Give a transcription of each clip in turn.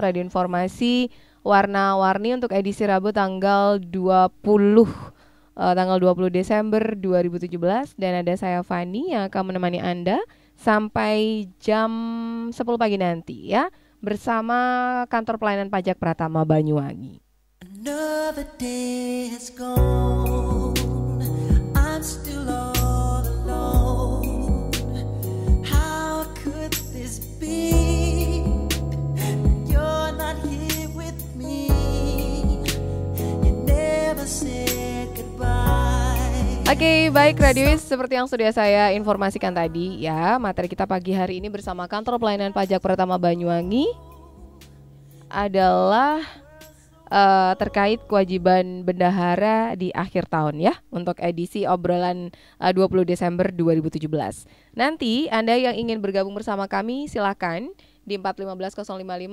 Radio Informasi warna-warni untuk edisi Rabu tanggal 20 uh, eh, tanggal 20 Desember 2017 dan ada saya Fani yang akan menemani Anda sampai jam 10 pagi nanti ya bersama Kantor Pelayanan Pajak Pratama Banyuwangi. Oke, okay, baik Radius seperti yang sudah saya informasikan tadi ya, materi kita pagi hari ini bersama Kantor Pelayanan Pajak Pertama Banyuwangi adalah uh, terkait kewajiban bendahara di akhir tahun ya untuk edisi obrolan eh, uh, 20 Desember 2017. Nanti Anda yang ingin bergabung bersama kami silakan di 415055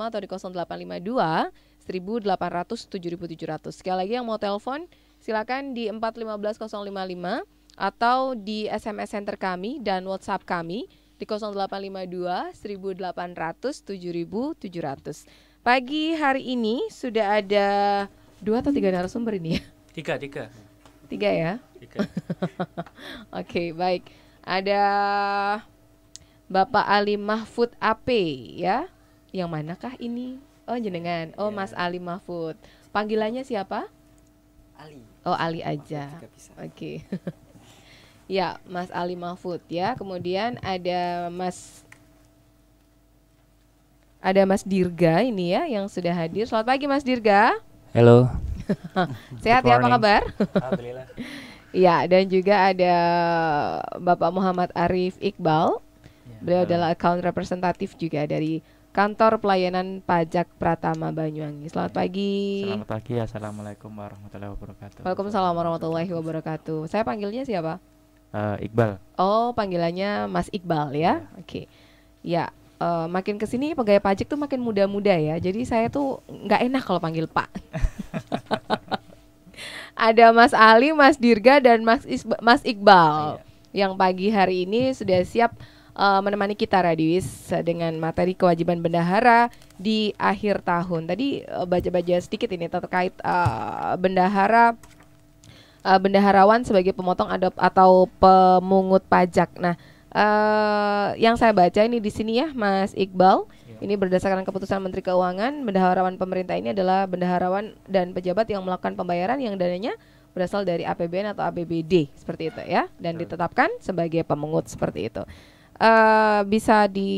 atau di 0852 1800 7700. Sekali lagi yang mau telepon silakan di 415055 atau di SMS center kami dan WhatsApp kami di 0852 1800 7700. Pagi hari ini sudah ada dua atau tiga narasumber ini ya? Tiga, tiga. Tiga ya? Tiga. Oke, okay, baik. Ada Bapak Ali Mahfud AP ya. Yang manakah ini? Oh jenengan. Oh yeah. Mas Ali Mahfud. Panggilannya siapa? Ali. Oh Ali aja. Oke. Okay. ya Mas Ali Mahfud ya. Kemudian ada Mas ada Mas Dirga ini ya yang sudah hadir. Selamat pagi Mas Dirga. Halo. Sehat ya apa kabar? Alhamdulillah. Ya, dan juga ada Bapak Muhammad Arif Iqbal. Ya. Beliau adalah account representatif juga dari Kantor Pelayanan Pajak Pratama Banyuwangi. Selamat pagi. Selamat pagi. Assalamualaikum warahmatullahi wabarakatuh. Waalaikumsalam warahmatullahi wabarakatuh. Saya panggilnya siapa? Uh, Iqbal. Oh, panggilannya Mas Iqbal ya. Iya. Oke. Okay. Ya, uh, makin kesini pegawai pajak tuh makin muda-muda ya. Jadi saya tuh nggak enak kalau panggil Pak. Ada Mas Ali, Mas Dirga, dan Mas, Isba, Mas Iqbal oh, iya. yang pagi hari ini sudah siap uh, menemani kita Radiwis dengan materi kewajiban bendahara di akhir tahun. Tadi eh, baca-baca uh, sedikit ini terkait uh, bendahara uh, bendaharawan sebagai pemotong adop atau pemungut pajak. Nah, uh, yang saya baca ini di sini ya, Mas Iqbal. Iya. Ini berdasarkan keputusan Menteri Keuangan, bendaharawan pemerintah ini adalah bendaharawan dan pejabat yang melakukan pembayaran yang dananya berasal dari APBN atau APBD seperti itu ya dan ditetapkan sebagai pemungut seperti itu uh, bisa di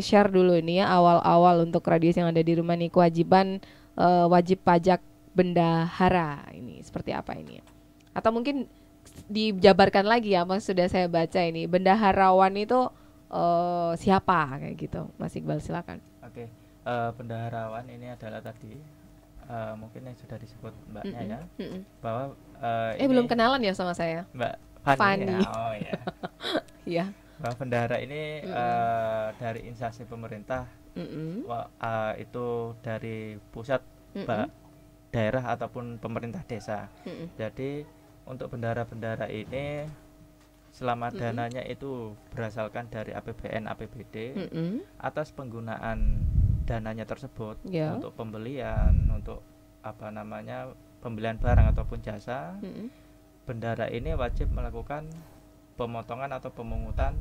share dulu ini ya awal-awal untuk radius yang ada di rumah nih kewajiban uh, wajib pajak bendahara ini seperti apa ini? Ya? Atau mungkin dijabarkan lagi ya mas sudah saya baca ini bendaharawan itu uh, siapa kayak gitu Mas Iqbal silakan. Oke okay. uh, bendaharawan ini adalah tadi uh, mungkin yang sudah disebut mbaknya mm -mm. ya mm -mm. bahwa uh, eh belum kenalan ya sama saya Mbak Fanny, Fanny. Ya, oh ya. Yeah. Bang Bendahara ini mm -hmm. Uh, dari instansi pemerintah, mm -hmm. Uh, itu dari pusat, mm daerah ataupun pemerintah desa. Mm -hmm. Jadi untuk bendahara-bendahara ini selama mm -hmm. dananya itu berasalkan dari APBN, APBD mm -hmm. atas penggunaan dananya tersebut yeah. untuk pembelian, untuk apa namanya pembelian barang ataupun jasa, mm -hmm. bendara ini wajib melakukan pemotongan atau pemungutan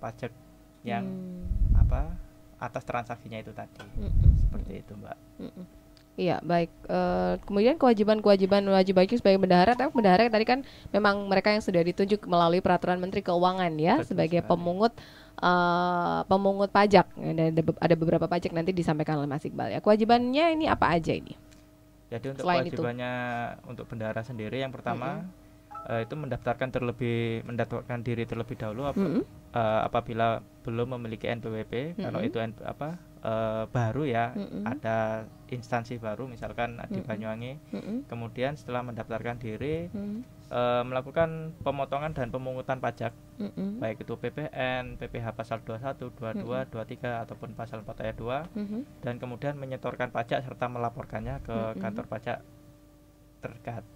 pajak yang hmm. apa atas transaksinya itu tadi Mm-mm. seperti itu mbak Mm-mm. Iya baik. e, kemudian kewajiban-kewajiban wajib pajak sebagai bendahara, tapi bendahara tadi kan memang mereka yang sudah ditunjuk melalui peraturan Menteri Keuangan ya Betul sebagai sekali. pemungut uh, pemungut pajak nah, ada, ada beberapa pajak nanti disampaikan oleh Mas Iqbal ya. Kewajibannya ini apa aja ini? Jadi untuk Selain kewajibannya itu. untuk bendahara sendiri yang pertama mm -hmm uh, itu mendaftarkan terlebih mendaftarkan diri terlebih dahulu ap mm -hmm. uh, eh, apabila belum memiliki NPWP mm -hmm. kalau itu N, apa uh, baru ya mm -hmm. ada instansi baru misalkan mm -hmm. di Banyuwangi mm -hmm. kemudian setelah mendaftarkan diri mm -hmm. uh, melakukan pemotongan dan pemungutan pajak mm -hmm. baik itu PPN, PPh pasal 21, 22, mm -hmm. 23 ataupun pasal 4 ayat 2 mm -hmm. dan kemudian menyetorkan pajak serta melaporkannya ke mm -hmm. kantor pajak terkait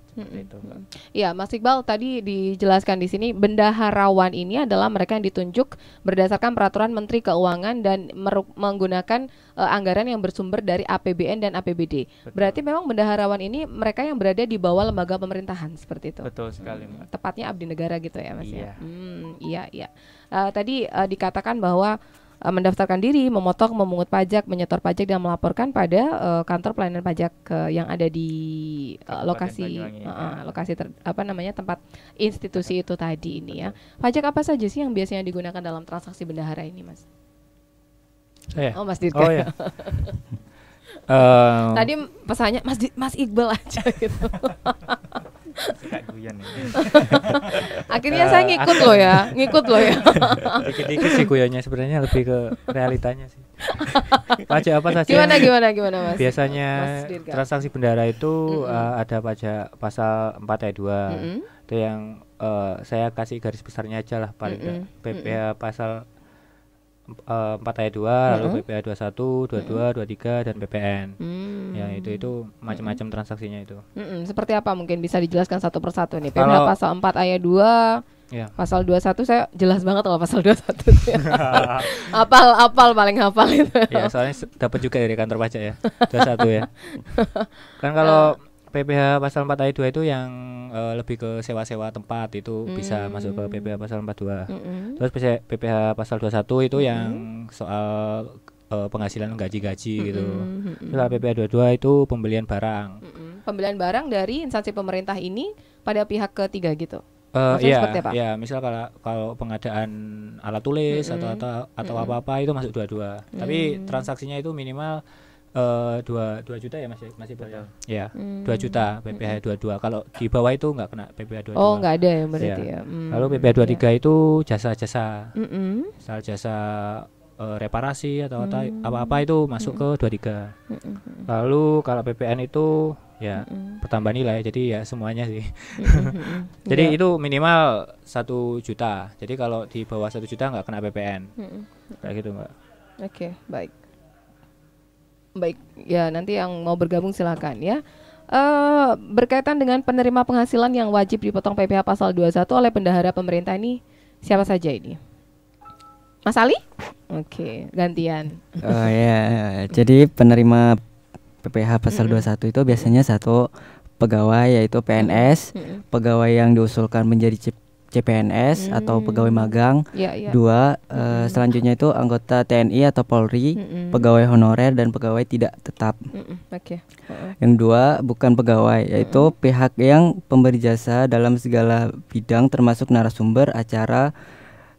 Iya Mas Iqbal tadi dijelaskan di sini bendaharawan ini adalah mereka yang ditunjuk berdasarkan peraturan Menteri Keuangan dan menggunakan uh, anggaran yang bersumber dari APBN dan APBD. Betul. Berarti memang bendaharawan ini mereka yang berada di bawah lembaga pemerintahan seperti itu. Betul sekali, Mbak. Hmm, tepatnya abdi negara gitu ya, Mas ya? iya. ya. Hmm, iya, iya. Uh, tadi uh, dikatakan bahwa Eh, mendaftarkan diri, memotong, memungut pajak, menyetor pajak dan melaporkan pada uh, kantor pelayanan pajak uh, yang ada di uh, lokasi uh, uh, lokasi ter, apa namanya tempat institusi itu tadi ini ya. Pajak apa saja sih yang biasanya digunakan dalam transaksi bendahara ini, Mas? Saya. Oh, Mas Dirga. Oh ya. tadi pesannya Mas Di, Mas Iqbal aja gitu. Akhirnya saya ngikut loh ya, ngikut loh ya. Dikit-dikit sih guyonnya sebenarnya lebih ke realitanya sih. pajak apa saja? Gimana gimana gimana Mas? Biasanya mas transaksi bendara itu mm -hmm. uh, ada pajak pasal 4 ayat 2. Mm -hmm. Itu yang uh, saya kasih garis besarnya aja lah paling mm -hmm. PPh mm -hmm. pasal 4 eh, ayat 2 -hmm. lalu PPA 21, 22, -hmm. 23 dan PPN. -hmm. Ya itu itu macam-macam transaksinya itu. Mm -hmm. Seperti apa mungkin bisa dijelaskan satu persatu nih. Pemda pasal 4 ayat 2 Yeah. Pasal 21 saya jelas banget kalau pasal 21 Apal apal paling hafal itu. Iya, ya, soalnya dapat juga dari kantor pajak ya. 21 ya. kan kalau nah. PPH pasal 4 ayat 2 itu yang uh, lebih ke sewa-sewa tempat itu hmm. bisa masuk ke PPH pasal 42. Hmm. Terus PPH pasal 21 itu hmm. yang soal uh, penghasilan gaji-gaji hmm. gitu. Hmm. Terus PPH 22 itu pembelian barang. Hmm. Pembelian barang dari instansi pemerintah ini pada pihak ketiga gitu. Uh, iya, Iya, misal kalau kalau pengadaan alat tulis mm -hmm. atau atau atau mm -hmm. apa-apa itu masuk dua-dua. Mm -hmm. Tapi transaksinya itu minimal Eh, dua dua juta ya, ya? masih masih banyak ya dua hmm. juta PPh hmm. dua kalau di bawah itu nggak kena PPh dua oh nggak ada ya iya. berarti ya, ya. Mm, lalu PPh dua tiga iya. itu jasa-jasa mm misal jasa uh, reparasi atau mm. apa-apa itu masuk mm. ke dua tiga lalu kalau PPN itu ya mm pertambahan nilai jadi ya semuanya sih jadi yeah. itu minimal satu juta jadi kalau di bawah satu juta nggak kena PPN kayak gitu mbak oke okay, baik Baik, ya nanti yang mau bergabung silakan ya. Uh, berkaitan dengan penerima penghasilan yang wajib dipotong PPh pasal 21 oleh bendahara pemerintah ini siapa saja ini? Mas Ali? Oke, okay, gantian. Oh ya, yeah. jadi penerima PPh pasal 21 itu biasanya satu pegawai yaitu PNS, pegawai yang diusulkan menjadi CPNS hmm. atau pegawai magang. Ya, ya. Dua, hmm. Eh, selanjutnya itu anggota TNI atau Polri, hmm. pegawai honorer dan pegawai tidak tetap. Hmm. Okay. Yang dua, bukan pegawai, hmm. yaitu hmm. pihak yang pemberi jasa dalam segala bidang termasuk narasumber, acara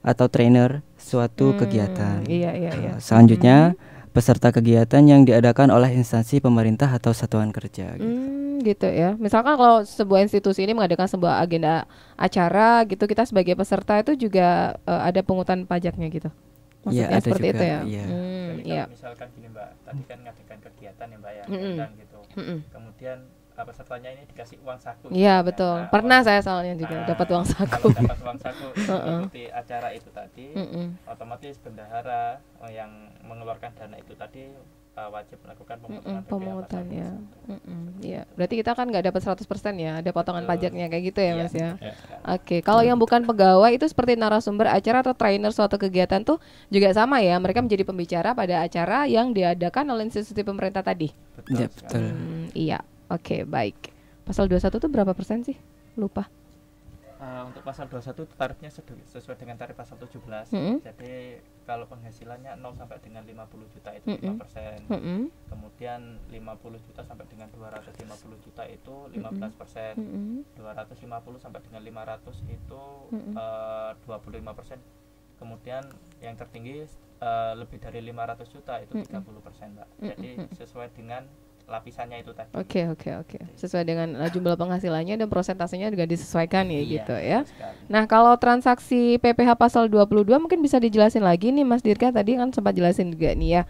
atau trainer suatu hmm. kegiatan. Iya, iya, iya. Eh, selanjutnya hmm peserta kegiatan yang diadakan oleh instansi pemerintah atau satuan kerja. Gitu. Hmm, gitu ya. Misalkan kalau sebuah institusi ini mengadakan sebuah agenda acara gitu, kita sebagai peserta itu juga uh, ada pungutan pajaknya gitu. Iya, Maksudnya ya, ada seperti juga, itu ya. Iya. Hmm, Jadi kalau ya. misalkan gini Mbak, tadi kan mengadakan kegiatan ya Mbak ya, mm -mm. gitu. Mm -mm. Kemudian apa satuannya ini dikasih uang saku. Iya gitu, betul. Nah, Pernah saya soalnya juga nah, dapat uang saku. dapat uang saku mengikuti acara itu tadi, mm -mm. otomatis bendahara eh, yang mengeluarkan dana itu tadi uh, wajib melakukan pemungutan. pemungutan ya. Iya ya. Berarti kita kan nggak dapat 100% ya, ada potongan Betul. pajaknya kayak gitu ya, ya Mas ya. ya. Oke, okay. kalau yang bukan pegawai itu seperti narasumber acara atau trainer suatu kegiatan tuh juga sama ya, mereka menjadi pembicara pada acara yang diadakan oleh institusi pemerintah tadi. Betul. Ya, betul. Hmm, iya. Oke, okay, baik. Pasal 21 itu berapa persen sih? Lupa. Uh, untuk pasal 21 tarifnya sesuai dengan tarif pasal 17. Mm -hmm. Jadi kalau penghasilannya 0 sampai dengan 50 juta itu mm -hmm. 5 persen. Mm -hmm. Kemudian 50 juta sampai dengan 250 juta itu 15 persen. Mm -hmm. 250 sampai dengan 500 itu mm -hmm. uh, 25 persen. Kemudian yang tertinggi uh, lebih dari 500 juta itu mm -hmm. 30 persen, Mbak. Jadi sesuai dengan lapisannya itu tadi. Oke okay, oke okay, oke. Okay. Sesuai dengan eh, jumlah penghasilannya dan persentasenya juga disesuaikan ya iya, gitu ya. Sekali. Nah, kalau transaksi PPh pasal 22 mungkin bisa dijelasin lagi nih Mas Dirga tadi kan sempat jelasin juga nih ya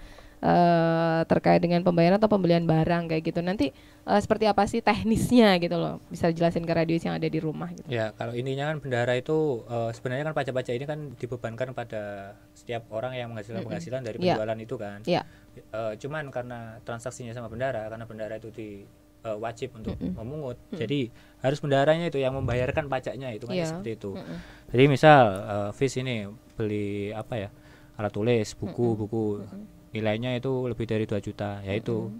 uh, terkait dengan pembayaran atau pembelian barang kayak gitu. Nanti uh, seperti apa sih teknisnya gitu loh? Bisa jelasin ke radius yang ada di rumah gitu. Ya, kalau ininya kan bendara itu uh, sebenarnya kan pajak-pajak ini kan dibebankan pada setiap orang yang menghasilkan mm -hmm. penghasilan dari ya. penjualan yeah. itu kan. Yeah. Ya. Uh, cuman karena transaksinya sama bendara karena bendara itu di wajib untuk mm -hmm. memungut. Mm -hmm. Jadi harus bendaranya itu yang membayarkan pajaknya itu kan yeah. seperti itu. Mm -hmm. Jadi misal uh, Fis ini beli apa ya? alat tulis, buku-buku. Mm -hmm. Buku, nilainya itu lebih dari 2 juta yaitu mm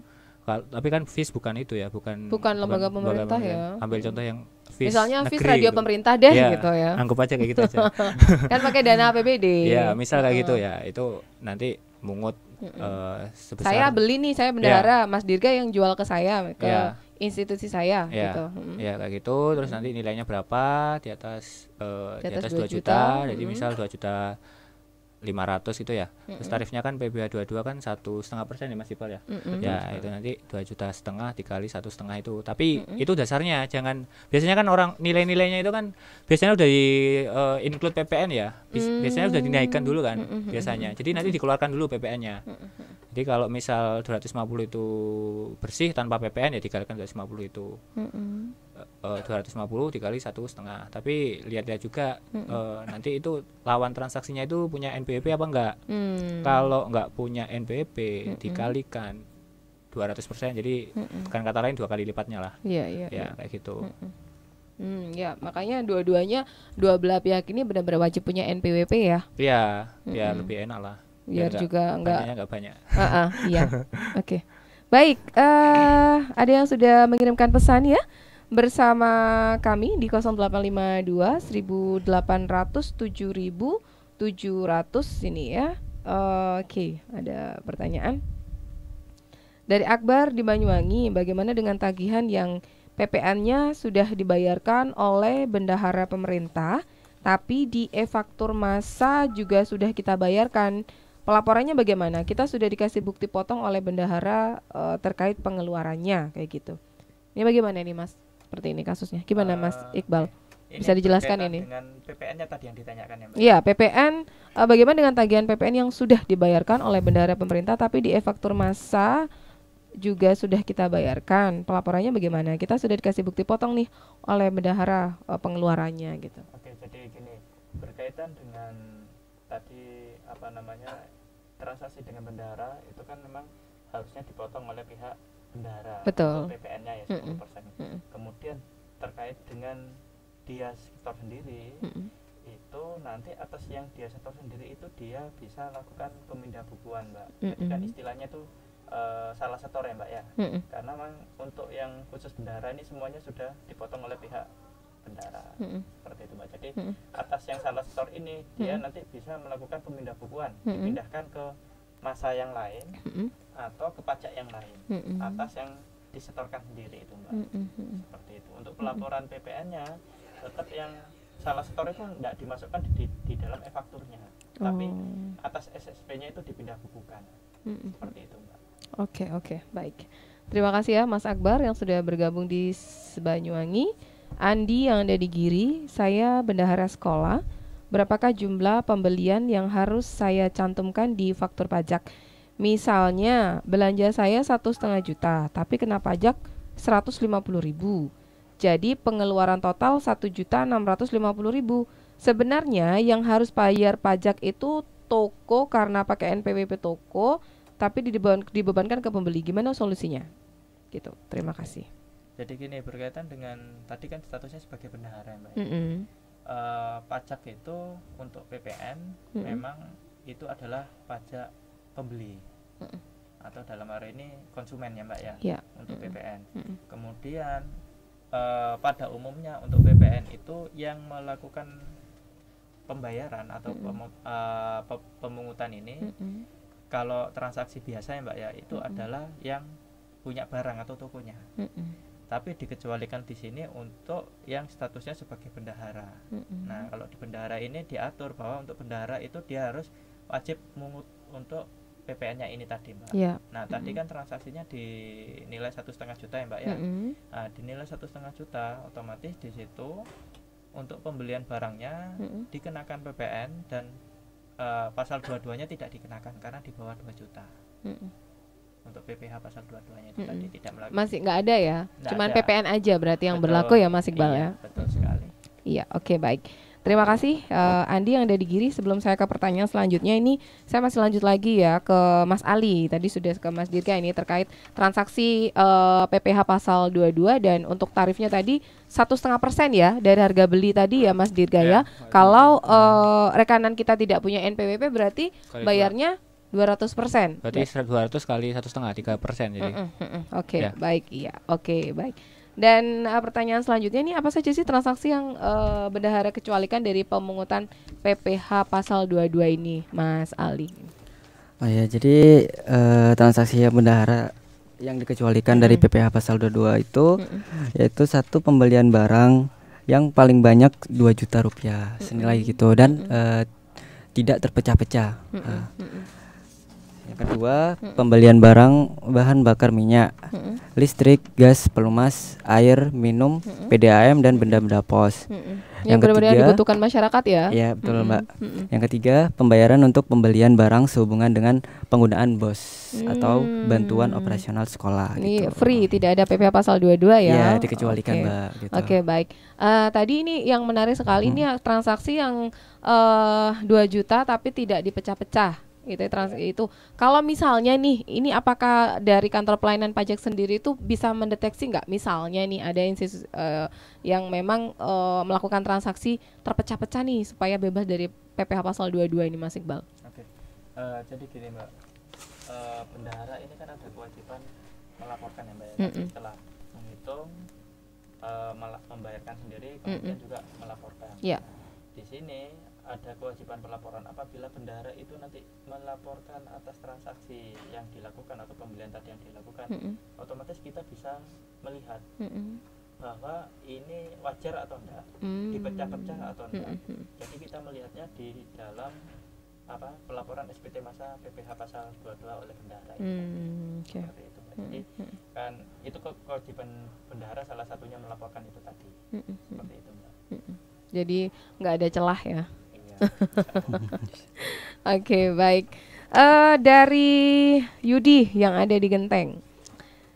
-hmm. tapi kan FIS bukan itu ya, bukan bukan lembaga pemerintah, pemerintah ya. Ambil contoh yang FIS Misalnya FIS radio gitu. pemerintah deh ya, gitu ya. Anggap aja kayak gitu aja. kan pakai dana APBD. Ya, misal kayak gitu ya. Itu nanti mungut mm uh, sebesar Saya beli nih, saya bendahara, ya. Mas Dirga yang jual ke saya ke ya. institusi saya ya. gitu. Ya, kayak gitu. Terus nanti nilainya berapa? Di atas uh, di atas, dua juta, juta. juta. -hmm. Jadi misal dua juta 500 itu ya. Mm-hmm. Terus tarifnya kan PBA 22 kan satu setengah persen ya Mas Iqbal ya. Mm-hmm. Ya itu nanti dua juta setengah dikali satu setengah itu. Tapi mm-hmm. itu dasarnya jangan biasanya kan orang nilai-nilainya itu kan biasanya udah di uh, include PPN ya. Mm-hmm. Biasanya udah dinaikkan dulu kan mm-hmm. biasanya. Jadi nanti dikeluarkan dulu PPN-nya. Mm-hmm. Jadi kalau misal 250 itu bersih tanpa PPN ya dikalikan 250 itu. Mm-hmm. 250 eh, eh, dikali satu setengah tapi lihat ya juga mm nanti itu lawan transaksinya itu punya NPWP apa enggak mm. kalau enggak punya NPWP mm -mm. dikalikan 200 persen jadi mm kan kata lain dua kali lipatnya lah yeah, yeah, ya yeah. kayak gitu mm Hmm, ya makanya dua-duanya dua belah pihak ini benar-benar wajib punya NPWP ya. Iya, mm ya lebih enak lah. Biar, biar juga enggak enggak banyak. Uh -uh, iya. Oke. Okay. Baik, uh, ada yang sudah mengirimkan pesan ya? bersama kami di 0852 1800 7700 sini ya. Uh, Oke, okay, ada pertanyaan. Dari Akbar di Banyuwangi, bagaimana dengan tagihan yang PPN-nya sudah dibayarkan oleh bendahara pemerintah, tapi di e-faktur masa juga sudah kita bayarkan. Pelaporannya bagaimana? Kita sudah dikasih bukti potong oleh bendahara uh, terkait pengeluarannya kayak gitu. Ini bagaimana nih, Mas? seperti ini kasusnya. Gimana uh, Mas eh, Iqbal? Ini Bisa dijelaskan ini? Dengan PPN-nya tadi yang ditanyakan ya. Iya, PPN uh, eh, bagaimana dengan tagihan PPN yang sudah dibayarkan oleh bendahara pemerintah tapi di e-faktur masa juga sudah kita bayarkan. Pelaporannya bagaimana? Kita sudah dikasih bukti potong nih oleh bendahara uh, pengeluarannya gitu. Oke, jadi gini, berkaitan dengan tadi apa namanya transaksi dengan bendahara itu kan memang harusnya dipotong oleh pihak bendara betul PPN-nya ya 10%. Mm -mm. Kemudian terkait dengan dia sektor sendiri mm itu nanti atas yang dia sektor sendiri itu dia bisa lakukan pemindah bukuan, Mbak. Mm Jadi kan istilahnya tuh eh, Uh, salah setor ya mbak ya mm karena memang untuk yang khusus bendara ini semuanya sudah dipotong oleh pihak bendara mm seperti itu mbak jadi mm atas yang salah setor ini mm dia nanti bisa melakukan pemindah bukuan mm dipindahkan ke masa yang lain mm-hmm. atau ke pajak yang lain mm-hmm. atas yang disetorkan sendiri itu mbak mm-hmm. seperti itu untuk pelaporan mm-hmm. PPN-nya tetap yang salah setor itu tidak dimasukkan di, di, di dalam e-fakturnya oh. tapi atas SSP-nya itu dipindah bukukan mm-hmm. seperti itu mbak oke okay, oke okay, baik terima kasih ya Mas Akbar yang sudah bergabung di Banyuwangi Andi yang ada di Giri saya bendahara sekolah berapakah jumlah pembelian yang harus saya cantumkan di faktur pajak. Misalnya, belanja saya satu setengah juta, tapi kena pajak puluh ribu. Jadi pengeluaran total satu juta enam ratus lima puluh ribu. Sebenarnya yang harus bayar pajak itu toko karena pakai NPWP toko, tapi dibebankan ke pembeli. Gimana solusinya? Gitu. Terima kasih. Jadi gini berkaitan dengan tadi kan statusnya sebagai bendahara, Mbak. Mm -hmm. Eh, pajak itu untuk PPN hmm. memang itu adalah pajak pembeli hmm. atau dalam hal ini konsumen ya mbak ya, yeah. untuk hmm. PPN hmm. kemudian uh, pada umumnya untuk PPN itu yang melakukan pembayaran atau hmm. pem, uh, eh, pemungutan ini hmm. kalau transaksi biasa ya mbak ya itu hmm. adalah yang punya barang atau tokonya hmm tapi dikecualikan di sini untuk yang statusnya sebagai bendahara. Mm-hmm. Nah, kalau di bendahara ini diatur bahwa untuk bendahara itu dia harus wajib mengut untuk PPN-nya ini tadi, Mbak. Yeah. Nah, tadi mm-hmm. kan transaksinya dinilai satu setengah juta ya, Mbak ya. Mm-hmm. Nah, dinilai satu setengah juta, otomatis di situ untuk pembelian barangnya mm-hmm. dikenakan PPN dan uh, pasal dua-duanya tidak dikenakan karena di bawah dua juta. Mm-hmm untuk PPH pasal 22-nya itu mm -hmm. tadi tidak melakukan. Masih nggak ada ya? Nggak Cuman ada. PPN aja berarti yang betul. berlaku ya Mas Iqbal iya, ya. Betul sekali. Iya, oke okay, baik. Terima kasih uh, Andi yang ada di Giri. Sebelum saya ke pertanyaan selanjutnya ini, saya masih lanjut lagi ya ke Mas Ali. Tadi sudah ke Mas Dirga ini terkait transaksi uh, eh, PPH pasal 22 dan untuk tarifnya tadi satu setengah persen ya dari harga beli tadi ya Mas Dirga iya, ya. ya. Kalau uh, rekanan kita tidak punya NPWP berarti bayarnya dua ratus persen. Berarti ya. 200 kali satu setengah tiga persen jadi. Mm -mm, mm Oke okay, ya. baik iya oke okay, baik. Dan uh, pertanyaan selanjutnya ini apa saja sih transaksi yang uh, bendahara kecualikan dari pemungutan PPH pasal dua dua ini, Mas Ali? Oh ya, jadi uh, transaksi yang bendahara yang dikecualikan mm dari PPH pasal dua itu mm -hmm. yaitu satu pembelian barang yang paling banyak dua juta rupiah mm -hmm. senilai gitu dan mm -hmm. uh, tidak terpecah-pecah. Mm -hmm. uh. mm -hmm yang kedua hmm. pembelian barang bahan bakar minyak hmm. listrik gas pelumas air minum hmm. PDAM dan benda-benda pos hmm. yang, yang ketiga dibutuhkan masyarakat ya ya betul hmm. mbak hmm. yang ketiga pembayaran untuk pembelian barang sehubungan dengan penggunaan bos hmm. atau bantuan operasional sekolah ini gitu. free tidak ada PP pasal 22 ya ya dikecualikan okay. mbak gitu. oke okay, baik uh, tadi ini yang menarik sekali hmm. ini transaksi yang uh, eh, 2 juta tapi tidak dipecah-pecah itu trans itu kalau misalnya nih ini apakah dari kantor pelayanan pajak sendiri itu bisa mendeteksi nggak misalnya nih ada institusi uh, yang memang uh, melakukan transaksi terpecah-pecah nih supaya bebas dari PPh pasal 22 ini Mas Iqbal oke okay. uh, eh, jadi gini Mbak uh, bendahara ini kan ada kewajiban melaporkan ya Mbak mm -mm. setelah menghitung uh, membayarkan sendiri kemudian mm -mm. juga melaporkan yeah. di sini ada kewajiban pelaporan apabila bendahara itu nanti melaporkan atas transaksi yang dilakukan atau pembelian tadi yang dilakukan mm -hmm. otomatis kita bisa melihat mm -hmm. bahwa ini wajar atau enggak mm -hmm. dipecah-pecah atau enggak mm -hmm. jadi kita melihatnya di dalam apa pelaporan SPT masa PPH pasal 22 oleh bendara mm -hmm. okay. seperti itu jadi mm -hmm. kan itu ke kewajiban bendahara salah satunya melaporkan itu tadi mm -hmm. seperti itu mbak mm -hmm. jadi nggak ada celah ya Oke, okay, baik. Uh, dari Yudi yang ada di Genteng.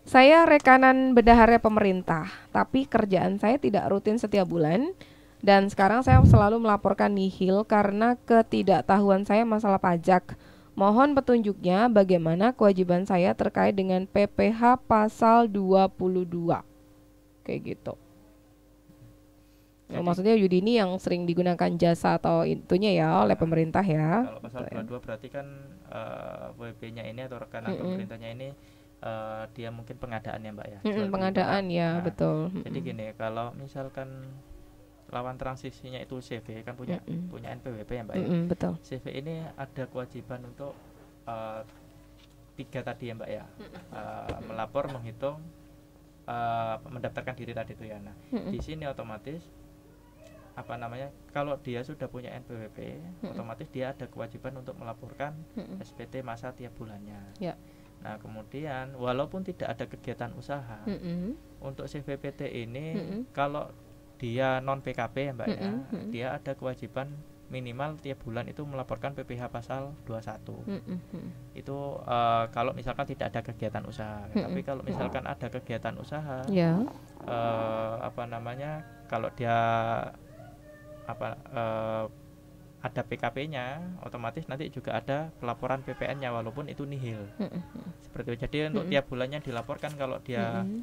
Saya rekanan bedaharnya pemerintah, tapi kerjaan saya tidak rutin setiap bulan dan sekarang saya selalu melaporkan nihil karena ketidaktahuan saya masalah pajak. Mohon petunjuknya bagaimana kewajiban saya terkait dengan PPh pasal 22. Kayak gitu. Jadi, oh, Maksudnya ini yang sering digunakan jasa atau intunya ya oleh pemerintah ya. Kalau pasal 22 gitu ya. berarti kan uh, eh, wp nya ini atau rekanan mm -hmm. pemerintahnya ini uh, dia mungkin pengadaan ya Mbak ya. Mm -hmm, pengadaan ya, nah, betul. Jadi gini, kalau misalkan lawan transisinya itu CV kan punya mm -hmm. punya NPWP ya Mbak mm -hmm, ya. Betul. CV ini ada kewajiban untuk uh, tiga tadi ya Mbak ya. uh, melapor, menghitung, uh, mendaftarkan diri tadi itu ya. Nah, mm -hmm. di sini otomatis apa namanya kalau dia sudah punya NPWP hmm. otomatis dia ada kewajiban untuk melaporkan hmm. SPT masa tiap bulannya. Ya. Nah kemudian walaupun tidak ada kegiatan usaha hmm. untuk CVPT ini hmm. kalau dia non PKP ya mbak hmm. ya hmm. dia ada kewajiban minimal tiap bulan itu melaporkan PPh pasal 21. Mm -hmm. Itu uh, kalau misalkan tidak ada kegiatan usaha. -hmm. Tapi kalau ya. misalkan ada kegiatan usaha, yeah. Ya. uh, apa namanya? Kalau dia apa uh, ada PKP-nya, otomatis nanti juga ada pelaporan PPN-nya walaupun itu nihil. Mm -hmm. Seperti itu. Jadi untuk mm -hmm. tiap bulannya dilaporkan kalau dia mm -hmm.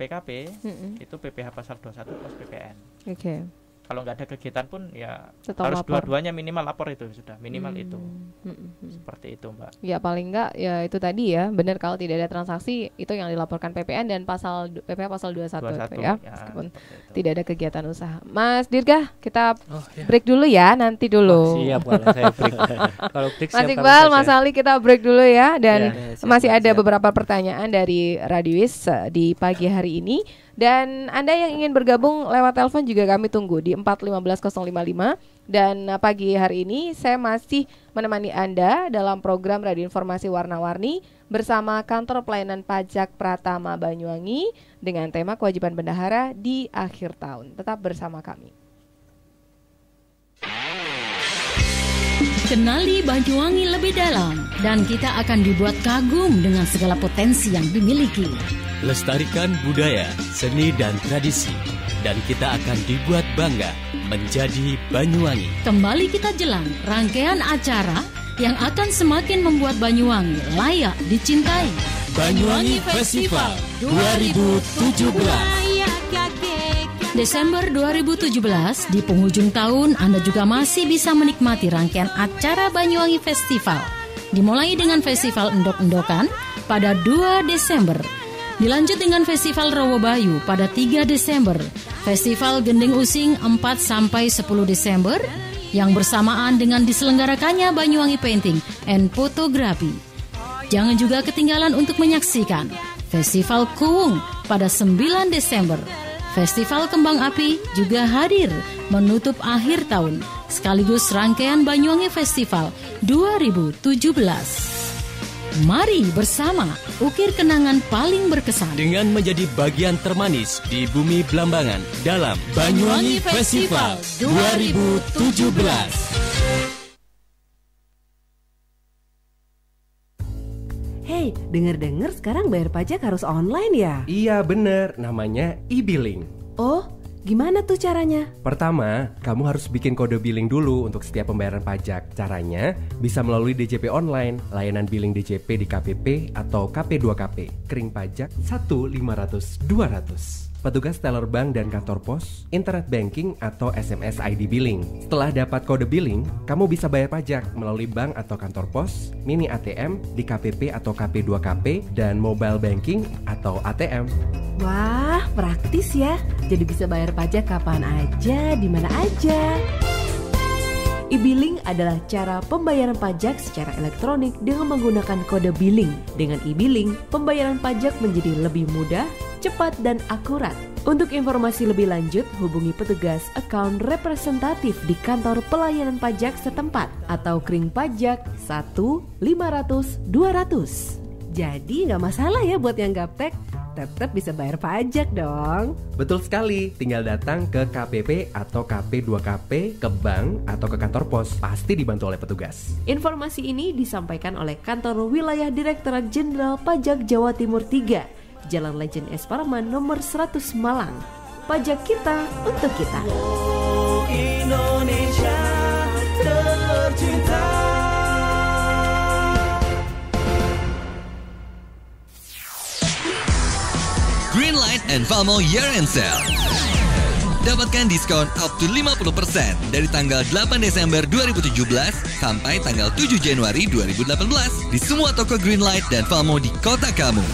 PKP, mm -hmm. itu PPh pasal 21 plus PPN. Oke. Okay kalau nggak ada kegiatan pun ya Tetap harus dua-duanya minimal lapor itu sudah minimal hmm. itu hmm, hmm. seperti itu mbak ya paling nggak ya itu tadi ya benar kalau tidak ada transaksi itu yang dilaporkan PPN dan pasal PPN pasal 21, 21 itu ya, ya meskipun tidak ada kegiatan usaha Mas Dirga kita oh, ya. break dulu ya nanti dulu oh, siap kalau saya break kalau break Mas Iqbal Mas Ali kita break dulu ya dan ya, siap, masih ada siap. beberapa pertanyaan dari Radiwis eh, di pagi hari ini dan Anda yang ingin bergabung lewat telepon juga kami tunggu di 415055. dan uh, pagi hari ini saya masih menemani Anda dalam program Radio Informasi Warna-Warni bersama Kantor Pelayanan Pajak Pratama Banyuwangi dengan tema kewajiban bendahara di akhir tahun. Tetap bersama kami. Kenali Banyuwangi lebih dalam dan kita akan dibuat kagum dengan segala potensi yang dimiliki. Lestarikan budaya, seni dan tradisi dan kita akan dibuat bangga menjadi Banyuwangi. Kembali kita jelang rangkaian acara yang akan semakin membuat Banyuwangi layak dicintai. Banyuwangi Festival 2017. Desember 2017, di penghujung tahun Anda juga masih bisa menikmati rangkaian acara Banyuwangi Festival. Dimulai dengan Festival Endok-Endokan pada 2 Desember. Dilanjut dengan Festival Rowo Bayu pada 3 Desember. Festival Gending Using 4 sampai 10 Desember yang bersamaan dengan diselenggarakannya Banyuwangi Painting and Photography. Jangan juga ketinggalan untuk menyaksikan Festival Kuwung pada 9 Desember. Festival Kembang Api juga hadir menutup akhir tahun sekaligus rangkaian Banyuwangi Festival 2017. Mari bersama ukir kenangan paling berkesan dengan menjadi bagian termanis di bumi Blambangan dalam Banyuwangi Festival 2017. Hey, denger-dengar sekarang bayar pajak harus online ya? Iya bener, namanya e-billing. Oh, Gimana tuh caranya? Pertama, kamu harus bikin kode billing dulu untuk setiap pembayaran pajak. Caranya bisa melalui DJP online, layanan billing DJP di KPP atau KP2KP, kering pajak 1 500 200 petugas teller bank dan kantor pos, internet banking atau SMS ID billing. Setelah dapat kode billing, kamu bisa bayar pajak melalui bank atau kantor pos, mini ATM di KPP atau KP2KP dan mobile banking atau ATM. Wah, praktis ya. Jadi bisa bayar pajak kapan aja, di mana aja. E-billing adalah cara pembayaran pajak secara elektronik dengan menggunakan kode billing. Dengan e-billing, pembayaran pajak menjadi lebih mudah, cepat, dan akurat. Untuk informasi lebih lanjut, hubungi petugas account representatif di kantor pelayanan pajak setempat atau kering pajak 1 500 200. Jadi nggak masalah ya buat yang gaptek, tetap bisa bayar pajak dong. Betul sekali, tinggal datang ke KPP atau KP2KP, ke bank atau ke kantor pos, pasti dibantu oleh petugas. Informasi ini disampaikan oleh Kantor Wilayah Direktorat Jenderal Pajak Jawa Timur 3 Jalan Legend Es Parman nomor 100 Malang. Pajak kita untuk kita. Oh, Indonesia tercinta. Greenlight and Valmo Year End Sale. Dapatkan diskon up to 50% dari tanggal 8 Desember 2017 sampai tanggal 7 Januari 2018 di semua toko Greenlight dan Valmo di kota kamu.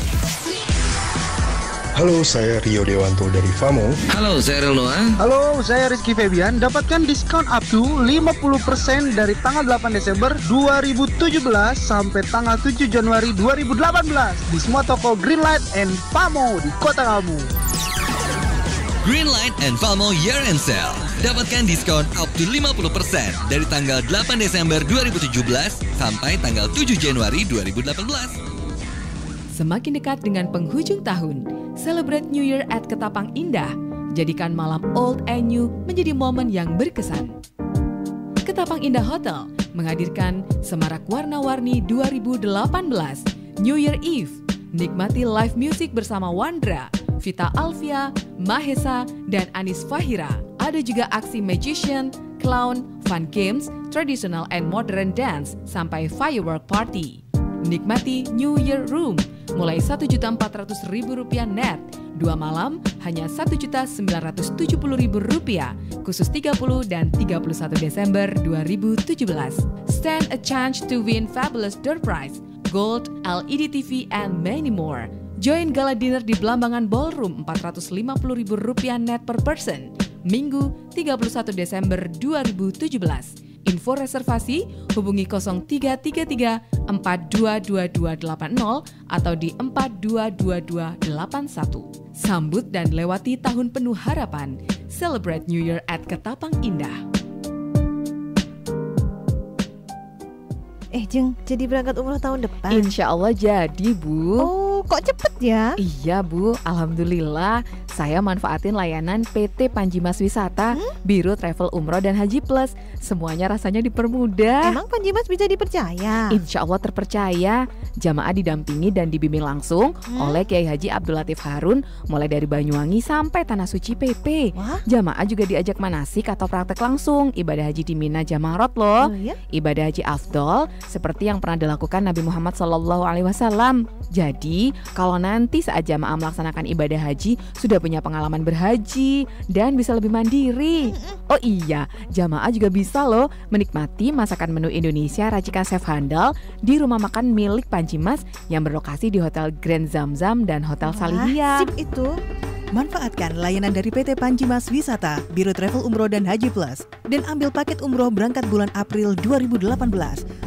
Halo, saya Rio Dewanto dari FAMO. Halo, saya Rel Noah. Halo, saya Rizky Febian. Dapatkan diskon up to 50% dari tanggal 8 Desember 2017 sampai tanggal 7 Januari 2018 di semua toko Greenlight and FAMO di kota kamu. Greenlight and FAMO Year End Sale. Dapatkan diskon up to 50% dari tanggal 8 Desember 2017 sampai tanggal 7 Januari 2018 Semakin dekat dengan penghujung tahun, celebrate New Year at Ketapang Indah. Jadikan malam old and new menjadi momen yang berkesan. Ketapang Indah Hotel menghadirkan Semarak Warna-Warni 2018 New Year Eve. Nikmati live music bersama Wandra, Vita Alfia, Mahesa, dan Anis Fahira. Ada juga aksi magician, clown, fun games, traditional and modern dance, sampai firework party. Nikmati New Year Room mulai Rp1.400.000 net, Dua malam hanya Rp1.970.000 khusus 30 dan 31 Desember 2017. Stand a chance to win fabulous door prize, gold, LED TV, and many more. Join gala dinner di Belambangan Ballroom Rp450.000 net per person, Minggu 31 Desember 2017. Info reservasi hubungi 0333 422280 atau di 422281. Sambut dan lewati tahun penuh harapan. Celebrate New Year at Ketapang Indah. Eh Jeng, jadi berangkat umroh tahun depan? Insya Allah jadi Bu. Oh, Kok cepet ya? Iya Bu, Alhamdulillah saya manfaatin layanan PT Panjimas Wisata, hmm? Biro Travel Umroh dan Haji Plus. Semuanya rasanya dipermudah. Emang Panjimas bisa dipercaya? Insya Allah terpercaya. Jamaah didampingi dan dibimbing langsung hmm? oleh Kiai Haji Abdul Latif Harun, mulai dari Banyuwangi sampai Tanah Suci PP. Wah? Jamaah juga diajak manasik atau praktek langsung ibadah haji di Mina Jamarot loh. Oh, iya? Ibadah haji afdol seperti yang pernah dilakukan Nabi Muhammad SAW. Jadi kalau nanti saat jamaah melaksanakan ibadah haji sudah punya pengalaman berhaji dan bisa lebih mandiri. Oh iya, jamaah juga bisa loh menikmati masakan menu Indonesia racikan Chef Handal di rumah makan milik Panji Mas yang berlokasi di Hotel Grand Zamzam dan Hotel Salihia. Sip itu. Manfaatkan layanan dari PT Panji Mas Wisata, Biro Travel Umroh dan Haji Plus, dan ambil paket umroh berangkat bulan April 2018,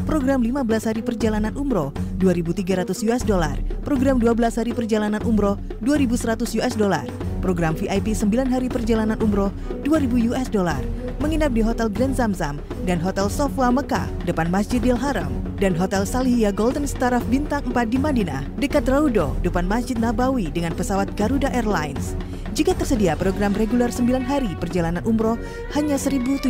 program 15 hari perjalanan umroh 2.300 US dollar, program 12 hari perjalanan umroh 2.100 US dollar, program VIP 9 hari perjalanan umroh 2.000 US dollar, menginap di Hotel Grand Zamzam dan Hotel Sofwa Mekah depan Masjidil Haram dan Hotel Salihia Golden Staraf Bintang 4 di Madinah dekat Raudo depan Masjid Nabawi dengan pesawat Garuda Airlines. Jika tersedia program reguler 9 hari perjalanan umroh hanya 1.750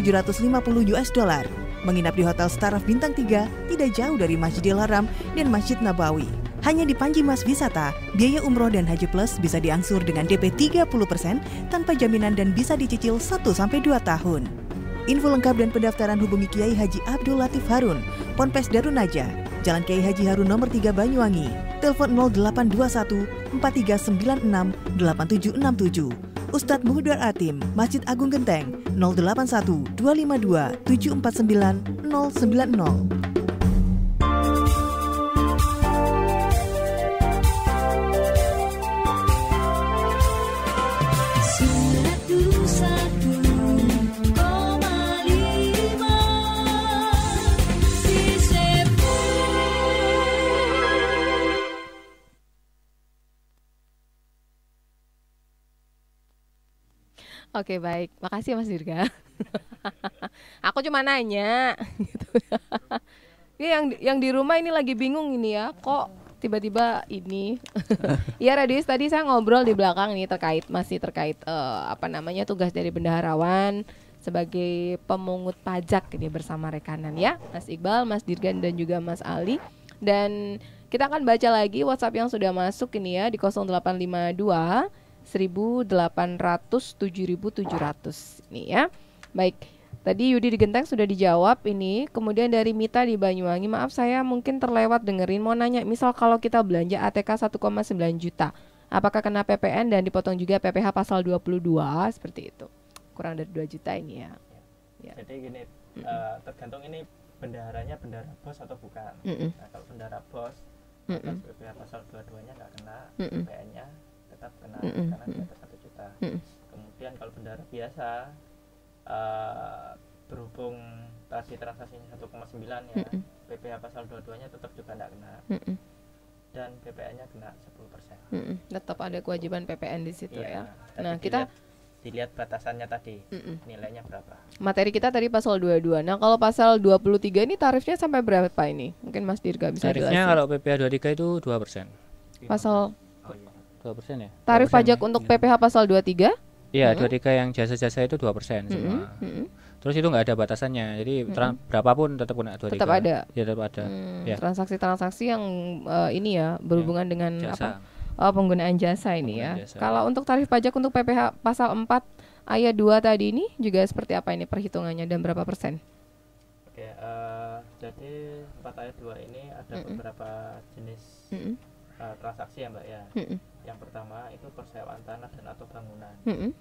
US dollar. Menginap di Hotel Staraf Bintang 3 tidak jauh dari Masjidil Haram dan Masjid Nabawi. Hanya di Panji Mas Wisata, biaya umroh dan haji plus bisa diangsur dengan DP 30% tanpa jaminan dan bisa dicicil 1-2 tahun. Info lengkap dan pendaftaran hubungi Kiai Haji Abdul Latif Harun, Ponpes Darun Darunaja, Jalan Kiai Haji Harun nomor 3 Banyuwangi, telepon 0821 4396 8767. Ustadz Muhdar Atim, Masjid Agung Genteng, 081 252 749 090. Oke baik, makasih ya, Mas Dirga. aku cuma nanya gitu. ya yang yang di rumah ini lagi bingung ini ya, kok tiba-tiba ini. Iya Radius tadi saya ngobrol di belakang ini terkait masih terkait uh, apa namanya tugas dari bendaharawan sebagai pemungut pajak ini bersama rekanan ya, Mas Iqbal, Mas Dirgan dan juga Mas Ali dan kita akan baca lagi WhatsApp yang sudah masuk ini ya di 0852 1.807.700 ini ya. Baik. Tadi Yudi di Genteng sudah dijawab ini. Kemudian dari Mita di Banyuwangi, maaf saya mungkin terlewat dengerin mau nanya, misal kalau kita belanja ATK 1,9 juta, apakah kena PPN dan dipotong juga PPh pasal 22 seperti itu. Kurang dari 2 juta ini ya. ya. ya. Jadi gini, mm -mm. Uh, tergantung ini bendaharanya bendahara bos atau bukan. Mm -mm. Nah, kalau bendahara bos, mm -mm. PPh pasal 22-nya nggak kena, mm -mm. PPN-nya tetap kena mm -hmm. karena di atas satu juta mm -hmm. kemudian kalau bendara biasa uh, berhubung transaksi transaksinya 1,9 ya mm -mm. PPh pasal dua-duanya tetap juga tidak kena mm -hmm. dan PPN-nya kena 10 persen mm -mm. tetap ada kewajiban PPN di situ iya, ya nah kita dilihat, dilihat batasannya tadi mm -mm. nilainya berapa materi kita tadi pasal 22 nah kalau pasal 23 ini tarifnya sampai berapa ini mungkin Mas Dirga bisa tarifnya jelasin tarifnya kalau PPh 23 itu 2 persen pasal persen ya? Tarif 2% pajak ya? untuk iya. PPh pasal 23? Iya, hmm. 23 yang jasa-jasa itu 2% hmm, semua. Mm Hmm. Terus itu nggak ada batasannya. Jadi hmm. berapapun tetap kena dua Tetap ada. Ya, tetap ada. Hmm, ya. Transaksi-transaksi yang uh, ini ya iya. berhubungan ya. dengan jasa. apa? Oh, penggunaan jasa ini penggunaan ya. Jasa. Kalau untuk tarif pajak untuk PPh pasal 4 ayat 2 tadi ini juga seperti apa ini perhitungannya dan berapa persen? Oke, uh, jadi 4 ayat 2 ini ada mm -mm. beberapa jenis mm -mm. Uh, transaksi ya, Mbak ya. Mm -mm yang pertama itu persewaan tanah dan atau bangunan mm -hmm.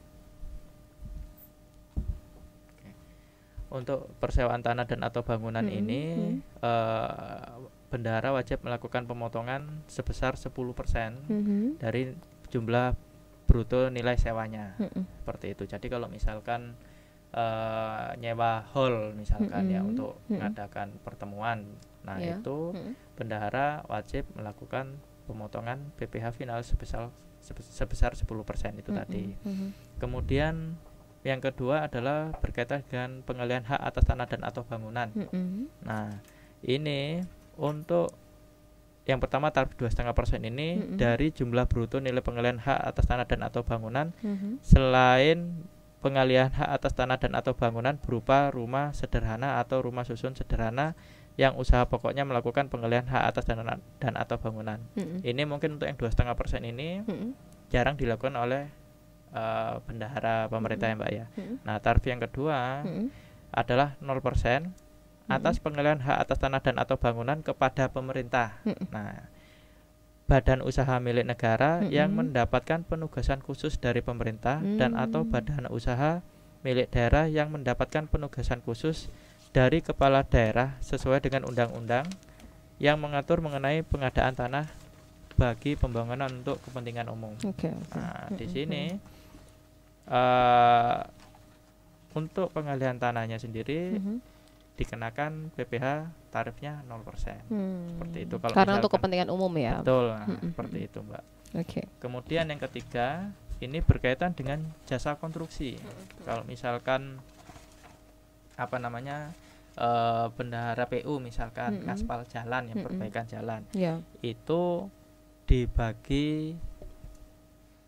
untuk persewaan tanah dan atau bangunan -hmm. ini hmm. Ee, eh, bendahara wajib melakukan pemotongan sebesar 10% -hmm. dari jumlah bruto nilai sewanya -hmm. seperti itu jadi kalau misalkan eh, nyewa hall misalkan -hmm. ya untuk -hmm. mengadakan pertemuan nah yeah. itu -hmm. bendahara wajib melakukan pemotongan PPh final sebesar sebesar 10% itu mm-hmm. tadi. Mm-hmm. Kemudian yang kedua adalah berkaitan dengan pengalihan hak atas tanah dan atau bangunan. Mm-hmm. Nah, ini untuk yang pertama tarif dua setengah persen ini mm-hmm. dari jumlah bruto nilai pengalihan hak atas tanah dan atau bangunan mm-hmm. selain pengalihan hak atas tanah dan atau bangunan berupa rumah sederhana atau rumah susun sederhana yang usaha pokoknya melakukan penggalian hak atas dan dan atau bangunan. Mm -hmm. Ini mungkin untuk yang dua setengah persen ini mm -hmm. jarang dilakukan oleh uh, bendahara pemerintah mm -hmm. ya mbak ya. Mm -hmm. Nah tarif yang kedua mm -hmm. adalah nol persen atas penggalian hak atas tanah dan atau bangunan kepada pemerintah. Mm -hmm. Nah badan usaha milik negara mm -hmm. yang mendapatkan penugasan khusus dari pemerintah mm -hmm. dan atau mm. badan usaha milik daerah yang mendapatkan penugasan khusus dari kepala daerah sesuai dengan undang-undang yang mengatur mengenai pengadaan tanah bagi pembangunan untuk kepentingan umum. Okay, okay. Nah, di sini uh, untuk pengalihan tanahnya sendiri mm -hmm. dikenakan PPh tarifnya 0%. Hmm. Seperti itu kalau Karena untuk kepentingan umum ya. Betul. mm -hmm. seperti itu, Mbak. Oke. Okay. Kemudian yang ketiga, ini berkaitan dengan jasa konstruksi. Mm -hmm. Kalau misalkan apa namanya uh, bendahara PU misalkan mm -hmm. aspal jalan yang mm -hmm. perbaikan jalan yeah. itu dibagi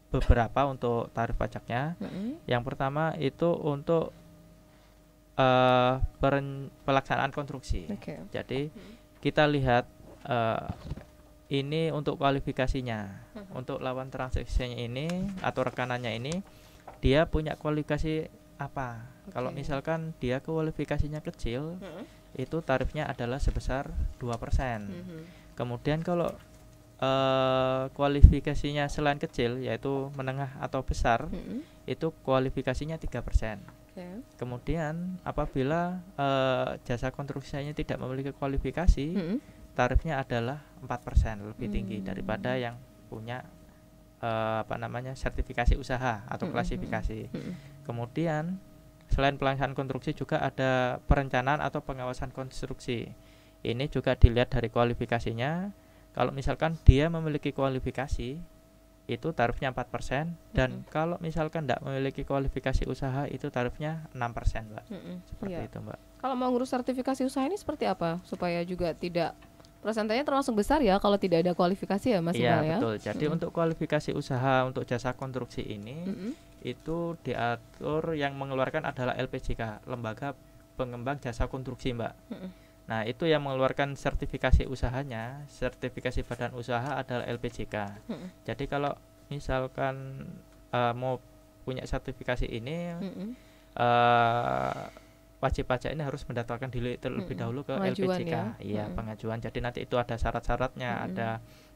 beberapa untuk tarif pajaknya. Mm -hmm. Yang pertama itu untuk uh, pelaksanaan konstruksi. Okay. Jadi kita lihat uh, ini untuk kualifikasinya, untuk lawan transaksinya ini atau rekanannya ini dia punya kualifikasi apa. Okay. Kalau misalkan dia kualifikasinya kecil, mm -hmm. itu tarifnya adalah sebesar 2%. Mm -hmm. Kemudian kalau Uh, kualifikasinya selain kecil yaitu menengah atau besar mm -hmm. itu kualifikasinya tiga persen. Okay. Kemudian apabila uh, jasa konstruksinya tidak memiliki kualifikasi mm -hmm. tarifnya adalah empat persen lebih mm -hmm. tinggi daripada yang punya uh, apa namanya sertifikasi usaha atau mm-hmm. klasifikasi. Mm-hmm. Kemudian selain pelaksanaan konstruksi juga ada perencanaan atau pengawasan konstruksi. Ini juga dilihat dari kualifikasinya. Kalau misalkan dia memiliki kualifikasi itu tarifnya 4% dan mm-hmm. kalau misalkan tidak memiliki kualifikasi usaha itu tarifnya 6% Mbak. Mm-hmm. Seperti yeah. itu Mbak. Kalau mau ngurus sertifikasi usaha ini seperti apa supaya juga tidak Persentanya termasuk besar ya kalau tidak ada kualifikasi ya Mas Iya ya? betul. Jadi hmm. untuk kualifikasi usaha untuk jasa konstruksi ini hmm. itu diatur yang mengeluarkan adalah LPJK, Lembaga Pengembang Jasa Konstruksi, Mbak. Hmm. Nah, itu yang mengeluarkan sertifikasi usahanya, sertifikasi badan usaha adalah LPJK. Hmm. Jadi kalau misalkan uh, mau punya sertifikasi ini hmm. uh, wajib pajak ini harus mendaftarkan diri terlebih dahulu ke pengajuan LPJK. Ya, ya hmm. pengajuan. Jadi nanti itu ada syarat-syaratnya, hmm. ada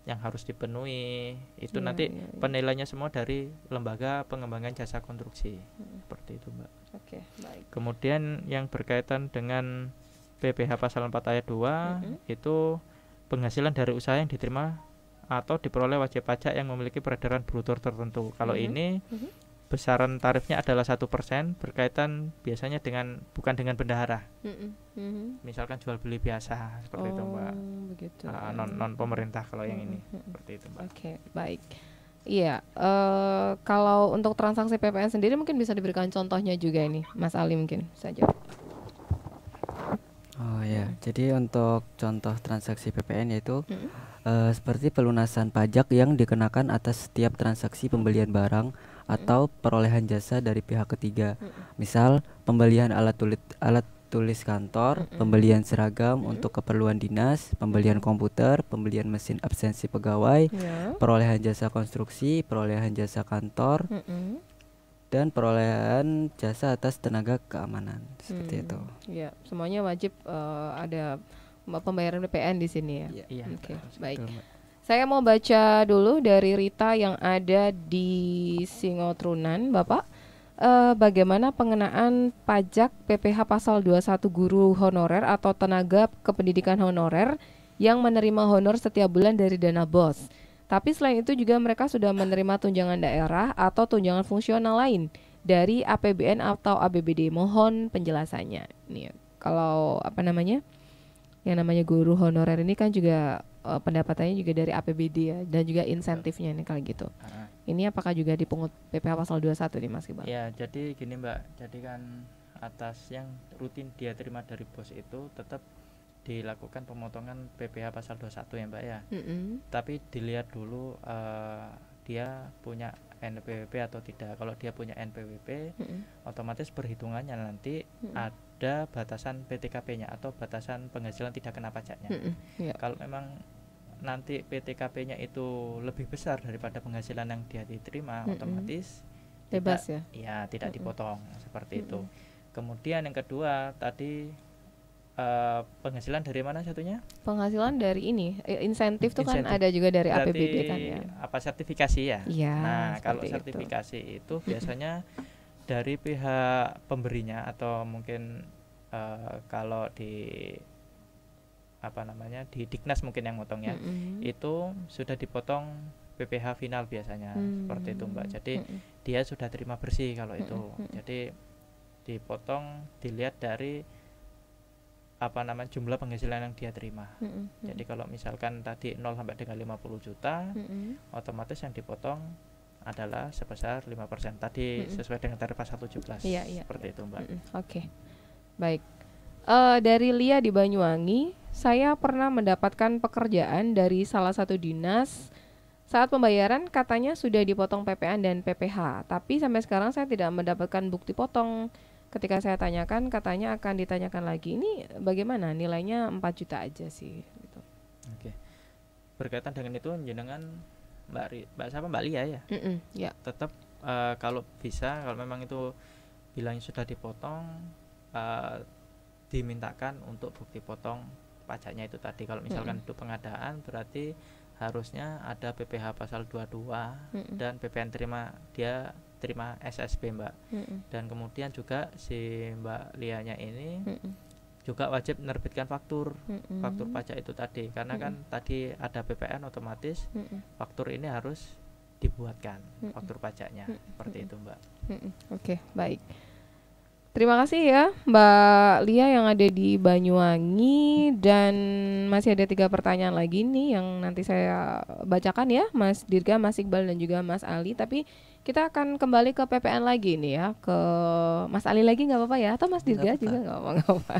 yang harus dipenuhi. Itu iya, nanti iya, iya. penilainya semua dari lembaga pengembangan jasa konstruksi. Hmm. Seperti itu, Mbak. Oke, okay, baik. Kemudian yang berkaitan dengan PPh pasal 4 ayat 2 hmm. itu penghasilan dari usaha yang diterima atau diperoleh wajib pajak yang memiliki peredaran bruto tertentu. Kalau hmm. ini hmm besaran tarifnya adalah satu persen berkaitan biasanya dengan bukan dengan bendahara mm -hmm. misalkan jual beli biasa seperti oh, itu mbak oh, begitu. Uh, non non pemerintah kalau mm -hmm. yang ini seperti itu mbak oke okay, baik iya uh, kalau untuk transaksi PPN sendiri mungkin bisa diberikan contohnya juga ini Mas Ali mungkin saja Oh ya, hmm. jadi untuk contoh transaksi PPN yaitu hmm. uh, seperti pelunasan pajak yang dikenakan atas setiap transaksi pembelian barang atau perolehan jasa dari pihak ketiga. Misal pembelian alat tulis alat tulis kantor, pembelian seragam untuk keperluan dinas, pembelian komputer, pembelian mesin absensi pegawai, ya. perolehan jasa konstruksi, perolehan jasa kantor dan perolehan jasa atas tenaga keamanan seperti hmm, itu. Ya, semuanya wajib uh, ada pembayaran BPN di sini ya. Iya. iya Oke, okay, baik. Betul. Saya mau baca dulu dari Rita yang ada di Singotrunan, Bapak. Uh, bagaimana pengenaan pajak PPh pasal 21 guru honorer atau tenaga kependidikan honorer yang menerima honor setiap bulan dari dana BOS? Tapi selain itu juga mereka sudah menerima tunjangan daerah atau tunjangan fungsional lain dari APBN atau ABBD. Mohon penjelasannya. Nih, kalau apa namanya? yang namanya guru honorer ini kan juga uh, pendapatannya juga dari APBD ya dan juga insentifnya ini kalau gitu. uh Ini apakah juga dipungut PPh pasal 21 nih Mas Iqbal? Ya, jadi gini Mbak, jadi kan atas yang rutin dia terima dari bos itu tetap dilakukan pemotongan PPh pasal 21 ya Mbak ya. Mm-hmm. Tapi dilihat dulu uh, dia punya NPWP atau tidak. Kalau dia punya NPWP, mm-hmm. otomatis perhitungannya nanti mm-hmm ada batasan PTKP-nya atau batasan penghasilan tidak kena pajaknya. Mm -hmm, yeah. Kalau memang nanti PTKP-nya itu lebih besar daripada penghasilan yang dia diterima, mm -hmm. otomatis bebas tidak, ya. Iya, tidak mm -hmm. dipotong seperti mm -hmm. itu. Kemudian yang kedua tadi uh, penghasilan dari mana satunya? Penghasilan dari ini eh, insentif tuh kan ada juga dari Berarti APBD kan ya. Apa sertifikasi ya? ya nah, kalau sertifikasi itu, itu biasanya dari pihak pemberinya atau mungkin uh, kalau di apa namanya di Diknas mungkin yang motongnya mm -hmm. itu sudah dipotong PPH final biasanya mm -hmm. seperti itu Mbak. Jadi mm -hmm. dia sudah terima bersih kalau mm -hmm. itu. Jadi dipotong dilihat dari apa namanya jumlah penghasilan yang dia terima. Mm -hmm. Jadi kalau misalkan tadi 0 sampai dengan 50 juta mm -hmm. otomatis yang dipotong adalah sebesar 5% tadi mm -hmm. sesuai dengan tarif pasal 17 iya, iya. seperti itu Mbak. Mm -hmm. Oke. Okay. Baik. Uh, dari Lia di Banyuwangi, saya pernah mendapatkan pekerjaan dari salah satu dinas saat pembayaran katanya sudah dipotong PPN dan PPH, tapi sampai sekarang saya tidak mendapatkan bukti potong. Ketika saya tanyakan, katanya akan ditanyakan lagi. Ini bagaimana? Nilainya 4 juta aja sih gitu. Oke. Okay. Berkaitan dengan itu jenengan Mbak Ri, Mbak siapa Mbak Lia ya? ya? Mm -mm, Yeah. Tetap uh, eh, kalau bisa kalau memang itu bilangnya sudah dipotong uh, dimintakan untuk bukti potong pajaknya itu tadi. Kalau misalkan mm -mm. itu pengadaan berarti harusnya ada PPh pasal 22 mm -mm. dan PPN terima dia terima SSB Mbak. Mm -mm. Dan kemudian juga si Mbak Lianya ini mm -mm juga wajib menerbitkan faktur mm-hmm. faktur pajak itu tadi karena mm-hmm. kan tadi ada PPN otomatis mm-hmm. faktur ini harus dibuatkan mm-hmm. faktur pajaknya mm-hmm. seperti itu Mbak. Mm-hmm. Oke okay, baik. Terima kasih ya Mbak Lia yang ada di Banyuwangi dan masih ada tiga pertanyaan lagi nih yang nanti saya bacakan ya Mas Dirga, Mas Iqbal dan juga Mas Ali tapi kita akan kembali ke PPN lagi nih ya, ke Mas Ali lagi nggak apa-apa ya, atau Mas Dirga juga nggak apa-apa.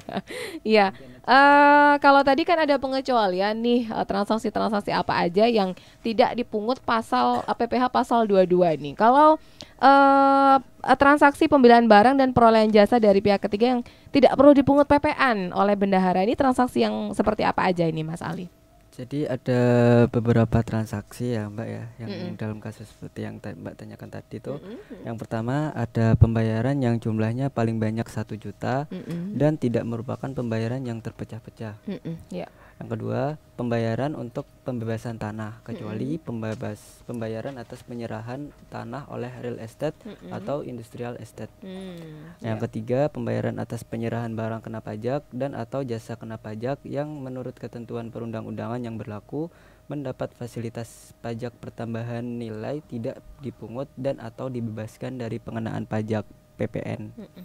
Ya uh, kalau tadi kan ada pengecualian nih eh, transaksi-transaksi apa aja yang tidak dipungut pasal PPH pasal 22 nih. Kalau uh, transaksi pembelian barang dan perolehan jasa dari pihak ketiga yang tidak perlu dipungut PPN oleh bendahara ini transaksi yang seperti apa aja ini Mas Ali? Jadi ada beberapa transaksi ya Mbak ya yang mm -hmm. dalam kasus seperti yang Mbak tanyakan tadi itu. Mm -hmm. Yang pertama ada pembayaran yang jumlahnya paling banyak satu juta mm -hmm. dan tidak merupakan pembayaran yang terpecah-pecah. Mm -hmm. yeah. Yang kedua, pembayaran untuk pembebasan tanah kecuali mm -hmm. pembebas pembayaran atas penyerahan tanah oleh real estate mm -hmm. atau industrial estate. Mm, yang yeah. ketiga, pembayaran atas penyerahan barang kena pajak dan atau jasa kena pajak yang menurut ketentuan perundang-undangan yang berlaku mendapat fasilitas pajak pertambahan nilai tidak dipungut dan atau dibebaskan dari pengenaan pajak PPN. Mm -hmm.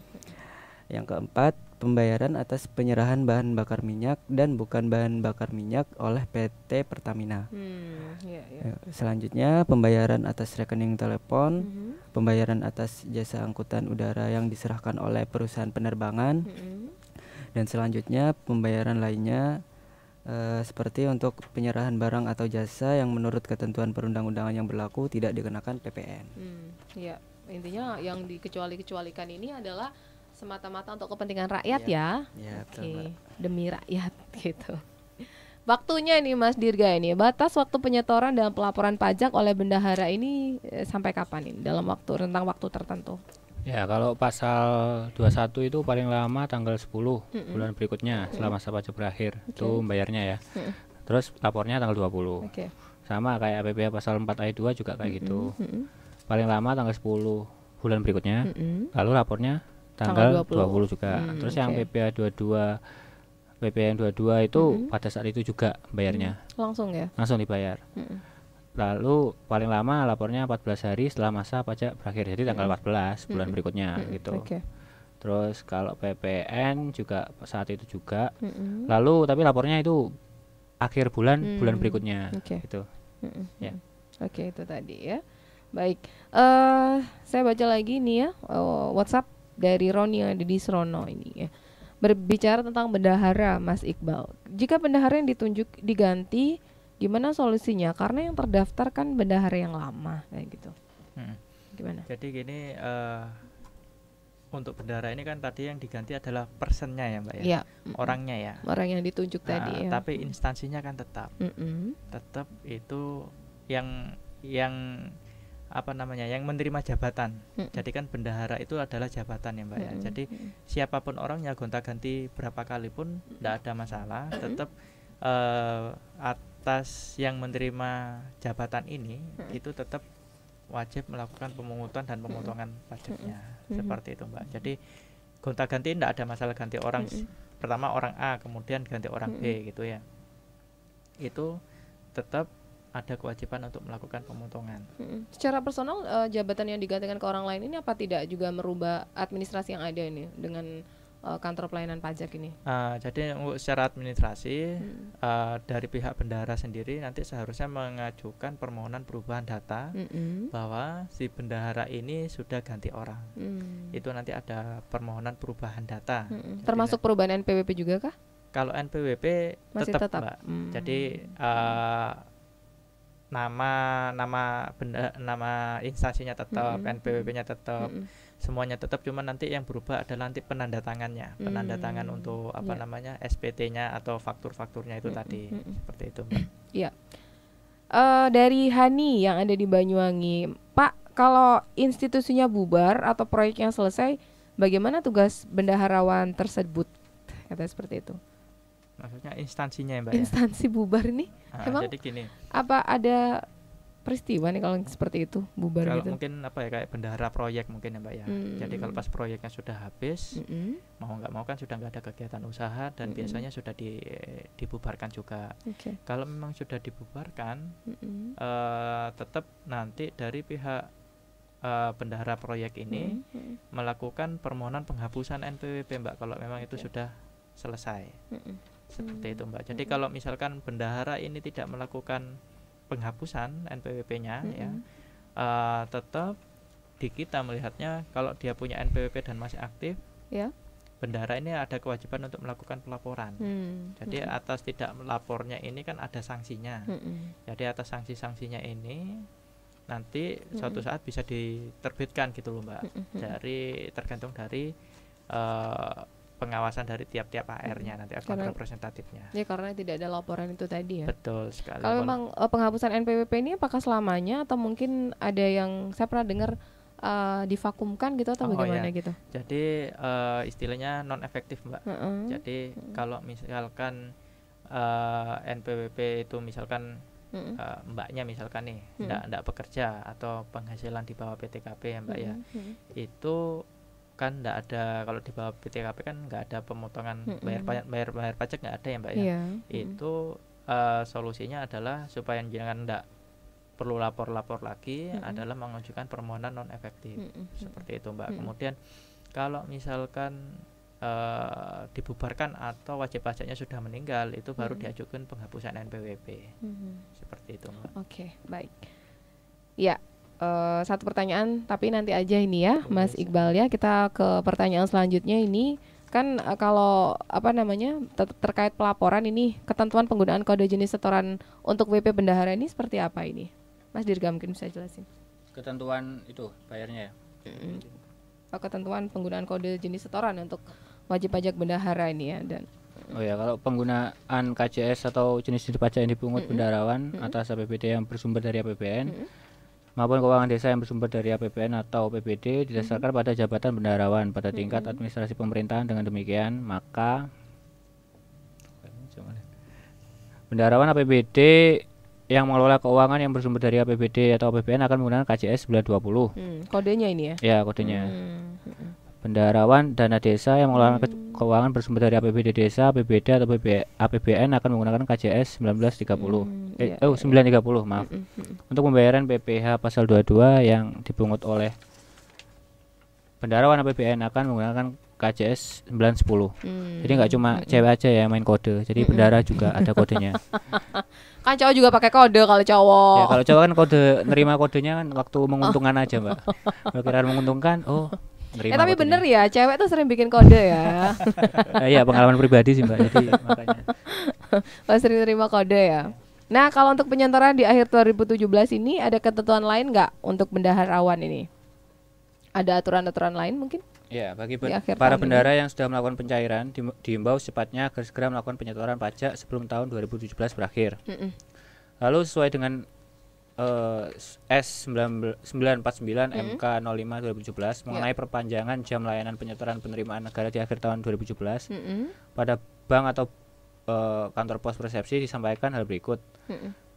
Yang keempat, pembayaran atas penyerahan bahan bakar minyak dan bukan bahan bakar minyak oleh PT Pertamina. Hmm, yeah, iya. yeah. Selanjutnya, pembayaran atas rekening telepon, mm -hmm. pembayaran atas jasa angkutan udara yang diserahkan oleh perusahaan penerbangan, mm -hmm. dan selanjutnya pembayaran lainnya uh, seperti untuk penyerahan barang atau jasa yang menurut ketentuan perundang-undangan yang berlaku tidak dikenakan PPN. Hmm, ya, intinya yang dikecuali-kecualikan ini adalah semata-mata untuk kepentingan rakyat iya. ya, ya. ya oke okay. demi rakyat gitu Waktunya ini Mas Dirga ini batas waktu penyetoran dan pelaporan pajak oleh bendahara ini eh, sampai kapan ini dalam waktu rentang waktu tertentu? Ya, kalau pasal 21 itu paling lama tanggal 10 mm -mm. bulan berikutnya selama masa pajak berakhir. Okay. Itu bayarnya ya. Mm -mm. Terus lapornya tanggal 20. Okay. Sama kayak PPh pasal 4 ayat 2 juga kayak mm -mm. gitu. Mm -mm. Paling lama tanggal 10 bulan berikutnya. Mm -mm. Lalu lapornya tanggal, dua 20. 20 juga. Hmm, Terus okay. yang PPh 22 yang 22 itu mm -hmm. pada saat itu juga bayarnya. Mm-hmm. Langsung ya? Langsung dibayar. Mm -hmm. Lalu paling lama lapornya 14 hari setelah masa pajak berakhir. Jadi tanggal mm -hmm. 14 bulan mm -hmm. berikutnya mm -hmm. gitu. Okay. Terus kalau PPN juga saat itu juga. Mm -hmm. Lalu tapi lapornya itu akhir bulan mm -hmm. bulan mm-hmm. berikutnya okay. gitu. Mm -hmm. Ya. Oke, okay, itu tadi ya. Baik. Uh, saya baca lagi nih ya uh, WhatsApp dari Roni yang ada di Serono ini ya. Berbicara tentang bendahara Mas Iqbal. Jika bendahara yang ditunjuk diganti gimana solusinya? Karena yang terdaftar kan bendahara yang lama kayak gitu. Hmm. Gimana? Jadi gini uh, untuk bendahara ini kan tadi yang diganti adalah personnya ya mbak ya, ya. orangnya ya. Orang yang ditunjuk nah, tadi. Ya. Tapi instansinya kan tetap, mm -mm. tetap itu yang yang apa namanya yang menerima jabatan. Hmm. Jadi kan bendahara itu adalah jabatan ya Mbak hmm. ya. Jadi hmm. siapapun orangnya gonta-ganti berapa kali pun tidak ada masalah, hmm. tetap uh, eh, atas yang menerima jabatan ini hmm. itu tetap wajib melakukan pemungutan dan pemotongan hmm. pajaknya. Hmm. Seperti itu Mbak. Jadi gonta-ganti tidak ada masalah ganti orang. Hmm. Pertama orang A, kemudian ganti orang hmm. B gitu ya. Itu tetap ada kewajiban untuk melakukan pemotongan. Hmm. Secara personal uh, jabatan yang digantikan ke orang lain ini apa tidak juga merubah administrasi yang ada ini dengan uh, kantor pelayanan pajak ini? Uh, jadi untuk secara administrasi hmm. uh, dari pihak Bendahara sendiri nanti seharusnya mengajukan permohonan perubahan data hmm. bahwa si bendahara ini sudah ganti orang. Hmm. Itu nanti ada permohonan perubahan data. Hmm. Termasuk perubahan NPWP juga kah? Kalau NPWP Masih tetap, tetap. Mbak. Hmm. Jadi uh, nama nama benda nama instansinya tetap, mm mm-hmm. NPWP-nya tetap, mm mm-hmm. semuanya tetap. Cuma nanti yang berubah adalah nanti penanda tangannya, mm penanda tangan untuk apa yeah. namanya SPT-nya atau faktur-fakturnya itu mm tadi mm seperti itu. Iya. yeah. uh, dari Hani yang ada di Banyuwangi, Pak, kalau institusinya bubar atau proyeknya selesai, bagaimana tugas bendaharawan tersebut? Kata seperti itu. Maksudnya instansinya ya, Mbak ya? Instansi ya? bubar ini ah, emang jadi gini. apa ada peristiwa nih kalau seperti itu bubar kalau gitu. mungkin apa ya kayak bendahara proyek mungkin ya mbak ya mm. jadi kalau pas proyeknya sudah habis -hmm. mau nggak mau kan sudah nggak ada kegiatan usaha dan -hmm. biasanya sudah di, dibubarkan juga okay. kalau memang sudah dibubarkan -hmm. uh, tetap nanti dari pihak uh, bendahara proyek ini -hmm. hmm. melakukan permohonan penghapusan NPWP mbak kalau memang okay. itu sudah selesai -hmm seperti itu mbak jadi kalau misalkan bendahara ini tidak melakukan penghapusan NPWP-nya ya uh, tetap di kita melihatnya kalau dia punya NPWP dan masih aktif ya bendahara ini ada kewajiban untuk melakukan pelaporan hmm. jadi hmm. atas tidak melapornya ini kan ada sanksinya hmm. jadi atas sanksi-sanksinya ini nanti hmm. suatu saat bisa diterbitkan gitu loh mbak hmm. dari tergantung dari eh, pengawasan dari tiap-tiap AR-nya hmm. nanti akan representatifnya. Ya karena tidak ada laporan itu tadi ya. Betul sekali. Kalau memang eh, penghapusan NPWP ini apakah selamanya atau mungkin ada yang saya pernah dengar uh, divakumkan gitu atau oh, bagaimana ya. gitu? Jadi uh, istilahnya non efektif mbak. Uh -uh. Jadi uh -uh. kalau misalkan uh, NPWP itu misalkan uh -uh. Uh, mbaknya misalkan nih, uh -uh. bekerja bekerja atau penghasilan di bawah PTKP ya mbak uh -uh. ya, uh -uh. itu kan nggak ada kalau di bawah PTKP kan nggak ada pemotongan mm hmm bayar pajak bayar bayar pajak nggak ada ya mbak ya yeah. itu uh, solusinya adalah supaya jangan nggak perlu lapor-lapor lagi mm -hmm. adalah mengajukan permohonan non efektif mm -hmm. seperti itu mbak. Mm -hmm. Kemudian kalau misalkan uh, dibubarkan atau wajib pajaknya sudah meninggal itu baru mm -hmm. diajukan penghapusan NPWP mm -hmm. seperti itu mbak. Oke okay, baik. Ya Eh, satu pertanyaan tapi nanti aja ini ya Mas Iqbal ya kita ke pertanyaan selanjutnya ini kan eh, kalau apa namanya ter terkait pelaporan ini ketentuan penggunaan kode jenis setoran untuk WP bendahara ini seperti apa ini Mas Dirga mungkin bisa jelasin ketentuan itu bayarnya ya mm. ketentuan penggunaan kode jenis setoran untuk wajib pajak bendahara ini ya dan Oh ya, kalau penggunaan KJS atau jenis jenis pajak yang dipungut mm -hmm. bendarawan mm -hmm. atas APBD yang bersumber dari APBN mm -hmm maupun keuangan desa yang bersumber dari APBN atau PBD didasarkan hmm. pada jabatan bendaharawan pada mhm. tingkat hmm. administrasi pemerintahan dengan demikian maka bendaharawan APBD yang mengelola keuangan yang bersumber dari APBD atau APBN akan menggunakan KJS 920. Hmm, kodenya ini ya? Ya, kodenya. Hmm. hmm, hmm bendarawan dana desa yang mengelola keuangan bersumber dari APBD desa, APBD atau APBN akan menggunakan KJS 1930. Hmm, iya, eh, oh, 930, iya. maaf. Mm, mm, mm. Untuk pembayaran PPh pasal 22 yang dipungut oleh bendarawan APBN akan menggunakan KJS 910. Hmm. Jadi nggak cuma hmm. cewek aja ya main kode. Jadi hmm. bendara juga ada kodenya. kan cowok juga pakai kode kalau cowok. Ya kalau cowok kan kode nerima kodenya kan waktu menguntungkan aja, Mbak. Kalau menguntungkan, oh nerima. Eh tapi bener ya, cewek tuh sering bikin kode ya. Iya, pengalaman pribadi sih Mbak. Jadi makanya. Oh, sering terima kode ya. Nah, kalau untuk penyantaran di akhir 2017 ini ada ketentuan lain nggak untuk bendaharawan ini? Ada aturan-aturan lain mungkin? Ya, bagi ben para bendara ini. yang sudah melakukan pencairan di diimbau secepatnya agar segera melakukan penyetoran pajak sebelum tahun 2017 berakhir. Mm -mm. Lalu sesuai dengan Eh, S S949 hmm. MK 05 2017 mengenai perpanjangan jam layanan penyetoran penerimaan negara di akhir tahun 2017 hmm. pada bank atau eh, kantor pos persepsi disampaikan hal berikut. Mm-hmm.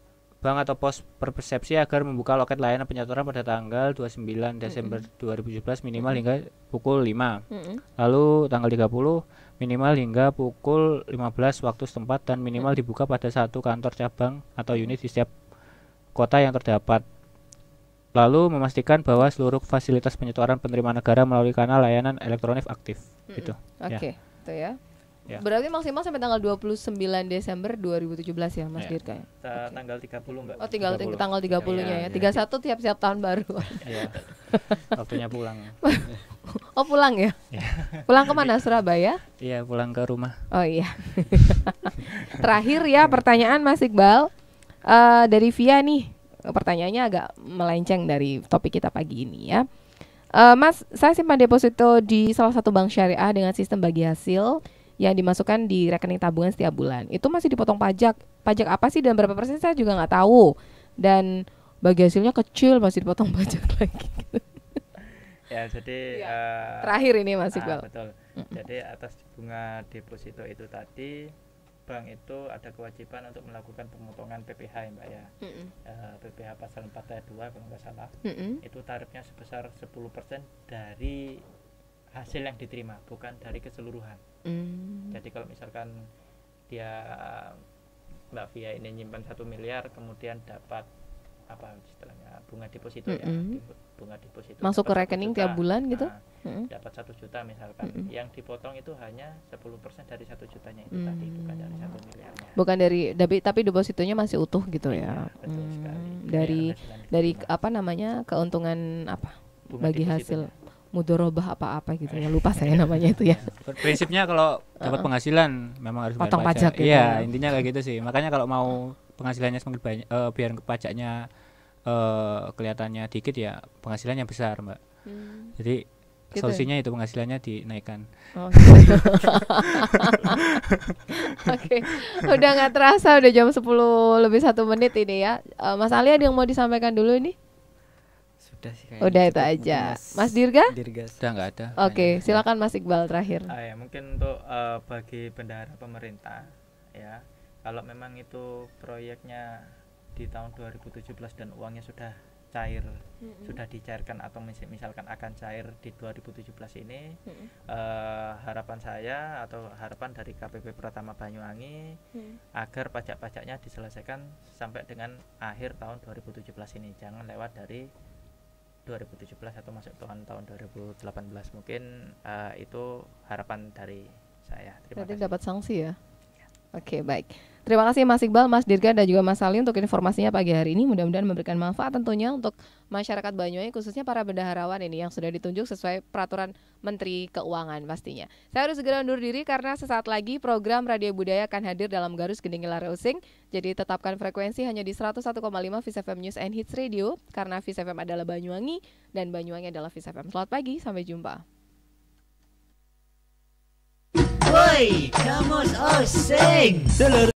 Bank atau pos persepsi agar membuka loket layanan penyetoran pada tanggal 29 Desember mm -hmm. 2017 minimal hingga pukul 5. Lalu tanggal 30 minimal hingga pukul 15 waktu setempat dan minimal mm-hmm. dibuka pada satu kantor cabang atau unit di setiap kota yang terdapat. Lalu memastikan bahwa seluruh fasilitas penyetoran penerima negara melalui kanal layanan elektronik aktif. Mm Gitu. Ya. Oke, okay. ya. itu ya. Ya. Berarti maksimal sampai tanggal 29 Desember 2017 ya Mas ya. Dirka ya? Okay. Tanggal 30 enggak? Oh tinggal 30. tanggal 30-nya ya. ya. ya. 31 tiap-tiap tahun baru. ya. Waktunya pulang. oh pulang ya? ya? pulang kemana Surabaya? Iya pulang ke rumah. Oh iya. Terakhir ya pertanyaan Mas Iqbal uh, dari Via nih pertanyaannya agak melenceng dari topik kita pagi ini ya. Uh, mas, saya simpan deposito di salah satu bank syariah dengan sistem bagi hasil yang dimasukkan di rekening tabungan setiap bulan. Itu masih dipotong pajak. Pajak apa sih dan berapa persen saya juga nggak tahu. Dan bagi hasilnya kecil masih dipotong pajak lagi. ya, jadi ya. Uh, terakhir ini Mas ah, Iqbal. Ah, betul. Jadi atas bunga deposito itu tadi bank itu ada kewajiban untuk melakukan pemotongan PPh ya mbak ya mm -hmm. e, eh, PPh pasal 4 ayat 2 kalau nggak salah mm -hmm. itu tarifnya sebesar 10% dari hasil yang diterima bukan dari keseluruhan mm. jadi kalau misalkan dia mbak Via ini nyimpan satu miliar kemudian dapat apa istilahnya bunga deposito mm -hmm. ya bunga deposito masuk ke rekening juta. tiap bulan nah, gitu nah, hmm. dapat satu juta misalkan hmm. yang dipotong itu hanya 10% dari satu jutanya itu hmm. tadi bukan dari satu miliarnya bukan dari tapi tapi depositonya masih utuh gitu ya, ya. Betul hmm. sekali. Iya, dari ya, dari apa namanya keuntungan apa bunga bagi hasil mudorobah apa-apa gitu ya lupa saya iya. namanya itu ya prinsipnya kalau dapat penghasilan memang harus potong pajak, pajak gitu. gitu ya. Ya. Iya, intinya kayak gitu sih makanya kalau mau penghasilannya semakin banyak uh, biar pajaknya uh, kelihatannya dikit ya penghasilannya besar mbak hmm. jadi gitu ya? solusinya ya? itu penghasilannya dinaikkan oh, gitu. oke okay. udah nggak terasa udah jam 10 lebih satu menit ini ya eh, Mas Ali ada yang mau disampaikan dulu ini sudah sih kayaknya udah itu aja mas, Dirga Dirga sudah nggak ada oke okay, silakan Mas Iqbal terakhir ah, ya mungkin untuk uh, bagi bendahara pemerintah ya kalau memang itu proyeknya di tahun 2017 dan uangnya sudah cair mm-hmm. sudah dicairkan atau mis misalkan akan cair di 2017 ini mm-hmm. uh, harapan saya atau harapan dari KPP Pratama Banyuwangi mm-hmm. agar pajak-pajaknya diselesaikan sampai dengan akhir tahun 2017 ini jangan lewat dari 2017 atau masuk tahun tahun 2018 mungkin uh, itu harapan dari saya terima Berarti kasih dapat sanksi ya Oke, okay, baik. Terima kasih Mas Iqbal, Mas Dirga dan juga Mas Ali untuk informasinya pagi hari ini. Mudah-mudahan memberikan manfaat tentunya untuk masyarakat Banyuwangi khususnya para bendaharawan ini yang sudah ditunjuk sesuai peraturan Menteri Keuangan pastinya. Saya harus segera undur diri karena sesaat lagi program Radio Budaya akan hadir dalam Garus Gending Using. Jadi tetapkan frekuensi hanya di 101,5 Fis FM News and Hits Radio karena Fis adalah Banyuwangi dan Banyuwangi adalah Fis FM. Selamat pagi, sampai jumpa. hoy! ¡Vamos a oh, sing!